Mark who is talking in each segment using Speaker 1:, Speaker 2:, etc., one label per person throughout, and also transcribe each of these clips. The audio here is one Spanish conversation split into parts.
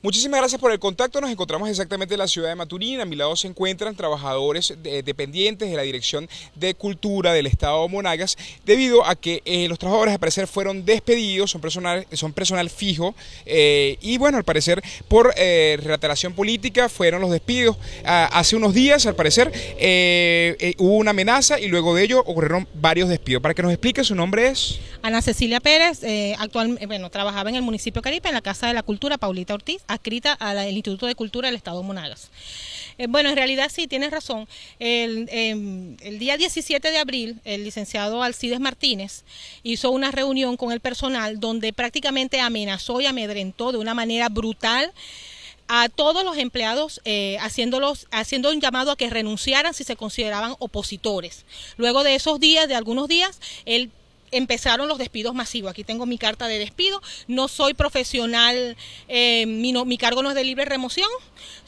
Speaker 1: Muchísimas gracias por el contacto. Nos encontramos exactamente en la ciudad de Maturín. A mi lado se encuentran trabajadores dependientes de la Dirección de Cultura del Estado Monagas, debido a que eh, los trabajadores al parecer fueron despedidos, son personal, son personal fijo eh, y bueno, al parecer por eh, política fueron los despidos. Ah, hace unos días, al parecer, eh, hubo una amenaza y luego de ello ocurrieron varios despidos. Para que nos explique, su nombre es...
Speaker 2: Ana Cecilia Pérez, actualmente bueno, trabajaba en el municipio Caribe, en la Casa de la Cultura, Paulita Ortiz adscrita al Instituto de Cultura del Estado de Monagas. Eh, bueno, en realidad sí, tienes razón. El, em, día 17 de abril, el licenciado Alcides Martínez hizo una reunión con el personal donde prácticamente amenazó y amedrentó de una manera brutal a todos los empleados eh, haciéndolos, haciendo un llamado a que renunciaran si se consideraban opositores. Luego de esos días, de algunos días, él empezaron los despidos masivos. Aquí tengo mi carta de despido. No soy profesional, eh, mi, mi, cargo no es de libre remoción.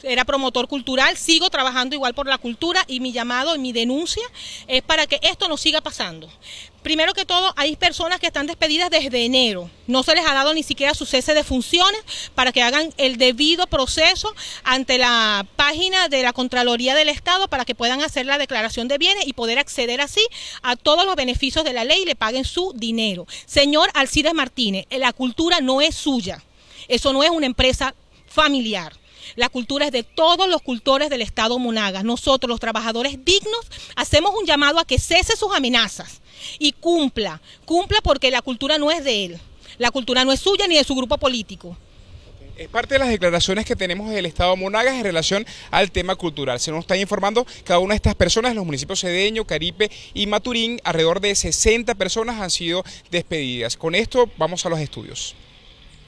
Speaker 2: Era promotor cultural, sigo trabajando igual por la cultura y mi llamado y mi denuncia es para que esto no siga pasando. Primero que todo, hay personas que están despedidas desde enero. No se les ha dado ni siquiera su cese de funciones para que hagan el debido proceso ante la página de la Contraloría del Estado para que puedan hacer la declaración de bienes y poder acceder así a todos los beneficios de la ley y le paguen su dinero. Señor Alcides Martínez, la cultura no es suya. Eso no es una empresa familiar. La cultura es de todos los cultores del Estado Monagas. Nosotros, los trabajadores dignos, hacemos un llamado a que cese sus amenazas y cumpla, cumpla porque la cultura no es de él, la cultura no es suya ni de su grupo político.
Speaker 1: Es parte de las declaraciones que tenemos del Estado Monagas en relación al tema cultural. Se nos está informando cada una de estas personas, en los municipios Cedeño, Caripe y Maturín, alrededor de 60 personas han sido despedidas. Con esto vamos a los estudios.